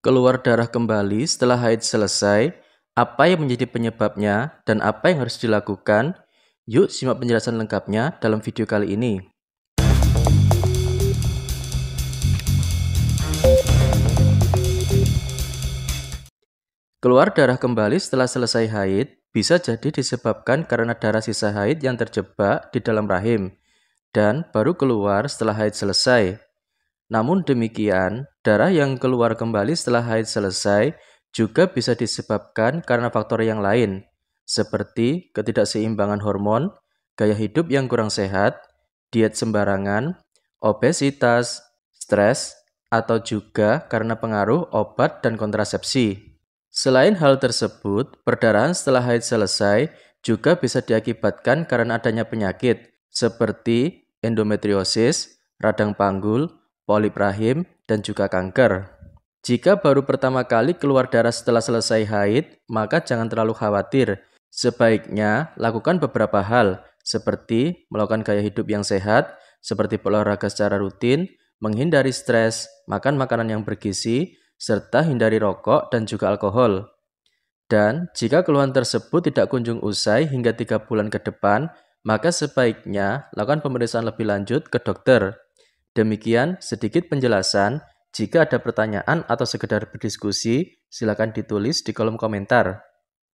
keluar darah kembali setelah haid selesai, apa yang menjadi penyebabnya, dan apa yang harus dilakukan? Yuk simak penjelasan lengkapnya dalam video kali ini. Keluar darah kembali setelah selesai haid bisa jadi disebabkan karena darah sisa haid yang terjebak di dalam rahim dan baru keluar setelah haid selesai. Namun demikian, darah yang keluar kembali setelah haid selesai juga bisa disebabkan karena faktor yang lain, seperti ketidakseimbangan hormon, gaya hidup yang kurang sehat, diet sembarangan, obesitas, stres, atau juga karena pengaruh obat dan kontrasepsi. Selain hal tersebut, perdarahan setelah haid selesai juga bisa diakibatkan karena adanya penyakit seperti endometriosis, radang panggul, polip rahim, dan juga kanker. Jika baru pertama kali keluar darah setelah selesai haid, maka jangan terlalu khawatir. Sebaiknya lakukan beberapa hal, seperti melakukan gaya hidup yang sehat, seperti olahraga secara rutin, menghindari stres, makan makanan yang bergizi, serta hindari rokok dan juga alkohol. Dan jika keluhan tersebut tidak kunjung usai hingga tiga bulan ke depan, maka sebaiknya lakukan pemeriksaan lebih lanjut ke dokter. Demikian sedikit penjelasan. Jika ada pertanyaan atau sekedar berdiskusi, silakan ditulis di kolom komentar.